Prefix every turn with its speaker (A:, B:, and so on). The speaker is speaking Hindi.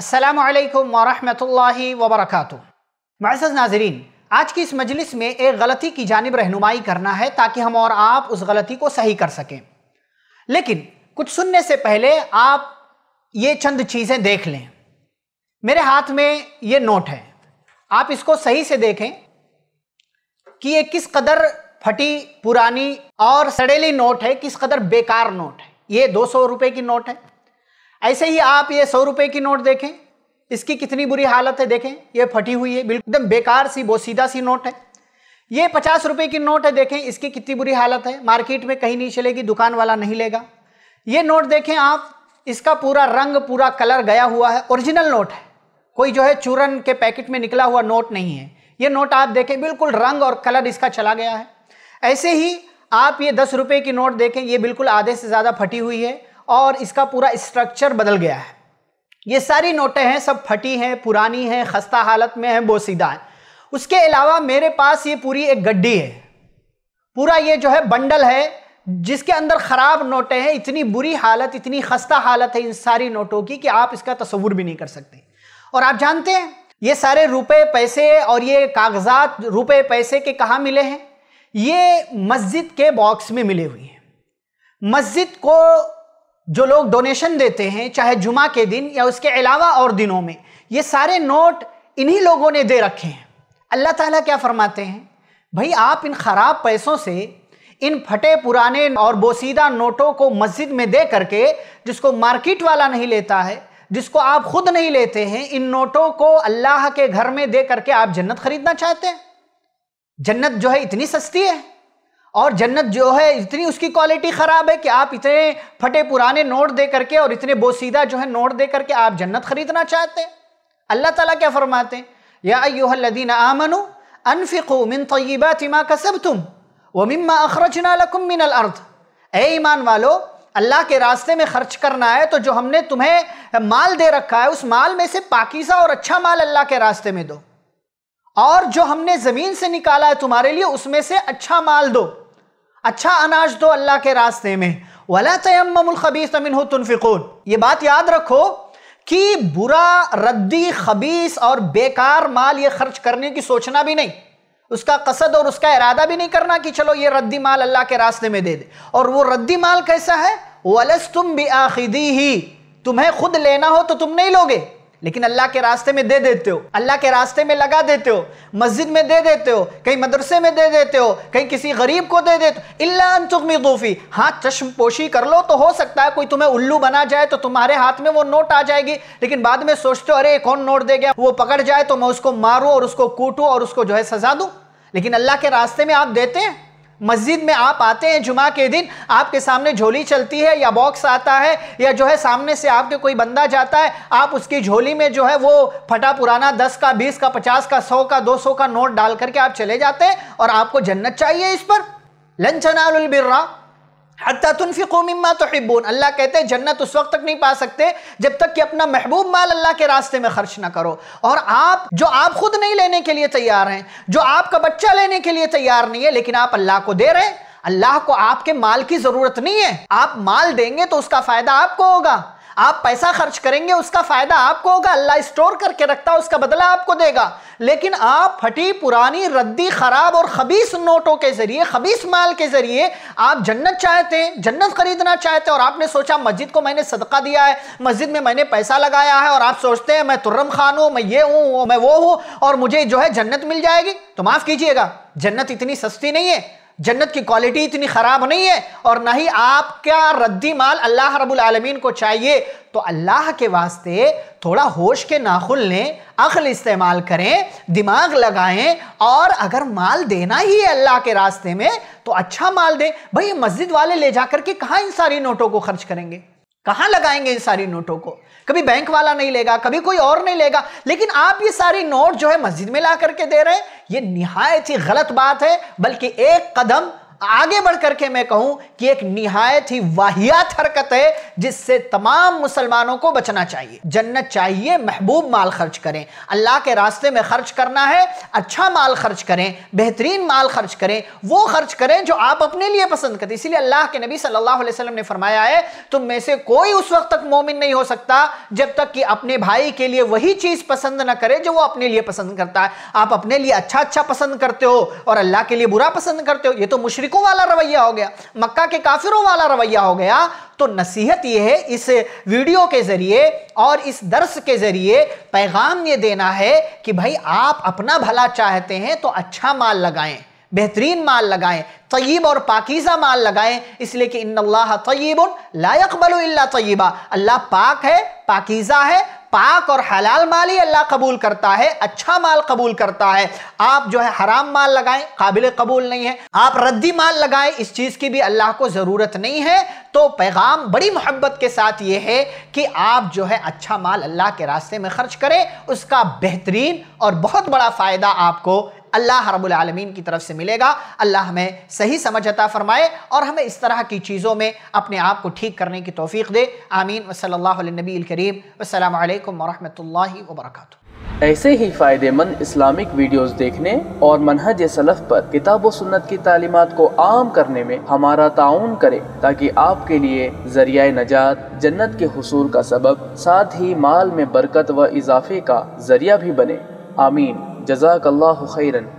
A: अल्लाम वरहि वबरक मज़ नाजरीन आज की इस मजलिस में एक गलती की जानब रहनुमाई करना है ताकि हम और आप उस गलती को सही कर सकें लेकिन कुछ सुनने से पहले आप ये चंद चीज़ें देख लें मेरे हाथ में ये नोट है आप इसको सही से देखें कि ये किस कदर फटी पुरानी और सड़ेली नोट है किस कदर बेकार नोट है ये दो सौ रुपये की नोट है ऐसे ही आप ये सौ रुपए की नोट देखें इसकी कितनी बुरी हालत है देखें ये फटी हुई है बिल्कुल एकदम बेकार सी बहुत सीधा सी नोट है ये पचास रुपए की नोट है देखें इसकी कितनी बुरी हालत है मार्केट में कहीं नहीं चलेगी दुकान वाला नहीं लेगा ये नोट देखें आप इसका पूरा रंग पूरा कलर गया हुआ है ओरिजिनल नोट है कोई जो है चूरन के पैकेट में निकला हुआ नोट नहीं है ये नोट आप देखें बिल्कुल रंग और कलर इसका चला गया है ऐसे ही आप ये दस रुपये की नोट देखें ये बिल्कुल आधे से ज़्यादा फटी हुई है और इसका पूरा स्ट्रक्चर बदल गया है ये सारी नोटें हैं सब फटी हैं पुरानी हैं खस्ता हालत में हैं बोसीदा है उसके अलावा मेरे पास ये पूरी एक गड्डी है पूरा ये जो है बंडल है जिसके अंदर ख़राब नोटें हैं इतनी बुरी हालत इतनी खस्ता हालत है इन सारी नोटों की कि आप इसका तस्वुर भी नहीं कर सकते और आप जानते हैं ये सारे रुपए पैसे और ये कागजात रुपए पैसे के कहाँ मिले हैं ये मस्जिद के बॉक्स में मिले हुए हैं मस्जिद को जो लोग डोनेशन देते हैं चाहे जुमा के दिन या उसके अलावा और दिनों में ये सारे नोट इन्हीं लोगों ने दे रखे हैं अल्लाह ताला क्या फरमाते हैं भाई आप इन ख़राब पैसों से इन फटे पुराने और बोसीदा नोटों को मस्जिद में दे करके जिसको मार्केट वाला नहीं लेता है जिसको आप खुद नहीं लेते हैं इन नोटों को अल्लाह के घर में दे करके आप जन्नत खरीदना चाहते हैं जन्नत जो है इतनी सस्ती है और जन्नत जो है इतनी उसकी क्वालिटी ख़राब है कि आप इतने फटे पुराने नोट दे करके और इतने बोसीदा जो है नोट दे करके आप जन्नत ख़रीदना चाहते हैं अल्लाह ताला क्या फरमाते हैं या अयोहदीन आमनु अनफ़िको मिन तयबा तिमा कसब तुम व मिम्मा अखरजना लकुम मिन अर्थ ए ईमान वालो अल्लाह के रास्ते में खर्च करना है तो जो हमने तुम्हें माल दे रखा है उस माल में से पाकिजा और अच्छा माल अल्लाह के रास्ते में दो और जो हमने ज़मीन से निकाला है तुम्हारे लिए उसमें से अच्छा माल दो अच्छा अनाज दो अल्लाह के रास्ते में वला तयमबीस मिन तुनफिकून ये बात याद रखो कि बुरा रद्दी खबीस और बेकार माल ये खर्च करने की सोचना भी नहीं उसका कसद और उसका इरादा भी नहीं करना कि चलो ये रद्दी माल अल्लाह के रास्ते में दे दे और वो रद्दी माल कैसा है वलस तुम भी आखिदी ही तुम्हें खुद लेना हो तो तुम नहीं लोगे लेकिन अल्लाह के रास्ते में दे देते हो अल्लाह के रास्ते में लगा देते हो मस्जिद में दे देते हो कहीं मदरसे में दे देते हो कहीं किसी गरीब को दे देते हो इलामी गोफी हाँ चश्म पोशी कर लो तो हो सकता है कोई तुम्हें उल्लू बना जाए तो तुम्हारे हाथ में वो नोट आ जाएगी लेकिन बाद में सोचते हो अरे कौन नोट दे गया वो पकड़ जाए तो मैं उसको मारूँ और उसको कूटूँ और उसको जो है सजा दूँ लेकिन अल्लाह के रास्ते में आप देते हैं मस्जिद में आप आते हैं जुमा के दिन आपके सामने झोली चलती है या बॉक्स आता है या जो है सामने से आपके कोई बंदा जाता है आप उसकी झोली में जो है वो फटा पुराना दस का बीस का पचास का सौ का दो सौ का नोट डाल करके आप चले जाते हैं और आपको जन्नत चाहिए इस पर लंचनाबिर्रा हत्ता तुनफिको मिम्मा तो हिब्बून अल्लाह कहते हैं जन्नत उस वक्त तक नहीं पा सकते जब तक कि अपना महबूब माल अल्लाह के रास्ते में खर्च ना करो और आप जो आप खुद नहीं लेने के लिए तैयार हैं जो आपका बच्चा लेने के लिए तैयार नहीं है लेकिन आप अल्लाह को दे रहे हैं अल्लाह को आपके माल की ज़रूरत नहीं है आप माल देंगे तो उसका फ़ायदा आपको होगा आप पैसा खर्च करेंगे उसका फायदा आपको होगा अल्लाह स्टोर करके रखता है उसका बदला आपको देगा लेकिन आप फटी पुरानी रद्दी खराब और खबीस नोटों के जरिए खबीस माल के जरिए आप जन्नत चाहते हैं जन्नत खरीदना चाहते हैं और आपने सोचा मस्जिद को मैंने सदका दिया है मस्जिद में मैंने पैसा लगाया है और आप सोचते हैं मैं तुर्रम खान हूँ मैं ये हूँ मैं वो हूँ और मुझे जो है जन्नत मिल जाएगी तो माफ़ कीजिएगा जन्नत इतनी सस्ती नहीं है जन्नत की क्वालिटी इतनी ख़राब नहीं है और ना ही आपका रद्दी माल अल्लाह रब्बुल आलमीन को चाहिए तो अल्लाह के वास्ते थोड़ा होश के नाखुल लें अखल इस्तेमाल करें दिमाग लगाएं और अगर माल देना ही है अल्लाह के रास्ते में तो अच्छा माल दें भाई मस्जिद वाले ले जा के कहाँ इन सारी नोटों को खर्च करेंगे कहां लगाएंगे इन सारी नोटों को कभी बैंक वाला नहीं लेगा कभी कोई और नहीं लेगा लेकिन आप ये सारी नोट जो है मस्जिद में ला करके दे रहे हैं ये निहायत ही गलत बात है बल्कि एक कदम आगे बढ़ करके मैं कहूं कि एक निहायत ही वाहियात हरकत है जिससे तमाम मुसलमानों को बचना चाहिए जन्नत चाहिए महबूब माल खर्च करें अल्लाह के रास्ते में खर्च करना है अच्छा माल खर्च करें बेहतरीन माल खर्च करें वो खर्च करें जो आप अपने लिए पसंद करते इसीलिए अल्लाह के नबी सल्लल्लाहु अलैहि वसल्लम ने फरमाया है तुम में से कोई उस वक्त तक मोमिन नहीं हो सकता जब तक कि अपने भाई के लिए वही चीज़ पसंद ना करे जो वो अपने लिए पसंद करता है आप अपने लिए अच्छा अच्छा पसंद करते हो और अल्लाह के लिए बुरा पसंद करते हो ये तो मुश्किल मुशरकों वाला रवैया हो गया मक्का के काफिरों वाला रवैया हो गया तो नसीहत यह है इस वीडियो के जरिए और इस दर्स के जरिए पैगाम ये देना है कि भाई आप अपना भला चाहते हैं तो अच्छा माल लगाएं बेहतरीन माल लगाएं तय्यब और पाकिज़ा माल लगाएं इसलिए कि इन अल्लाह तय्यब लायकबल तयबा अल्लाह पाक है पाकिज़ा है पाक और हलाल माल ही अल्लाह कबूल करता है अच्छा माल कबूल करता है आप जो है हराम माल लगाएं काबिल कबूल नहीं है आप रद्दी माल लगाएं इस चीज़ की भी अल्लाह को ज़रूरत नहीं है तो पैगाम बड़ी मोहब्बत के साथ ये है कि आप जो है अच्छा माल अल्लाह के रास्ते में खर्च करें उसका बेहतरीन और बहुत बड़ा फ़ायदा आपको अल्लाह रब्बुल आलमीन की तरफ से मिलेगा अल्लाह हमें सही समझ अता फरमाए और हमें इस तरह की चीज़ों में अपने आप को ठीक करने की तोफ़ी दे आमीन वसल करीम अल्लाम वरहमल वर्का ऐसे ही फ़ायदेमंद इस्लामिक वीडियोस देखने और मनहज सलफ़ पर किताब व सुन्नत की तालीमत को आम करने में हमारा ताउन करें ताकि आपके लिए जरिया नजात जन्नत के हसूल का सबब साथ ही माल में बरकत व इजाफे का जरिया भी बने आमीन جزاك الله خيرا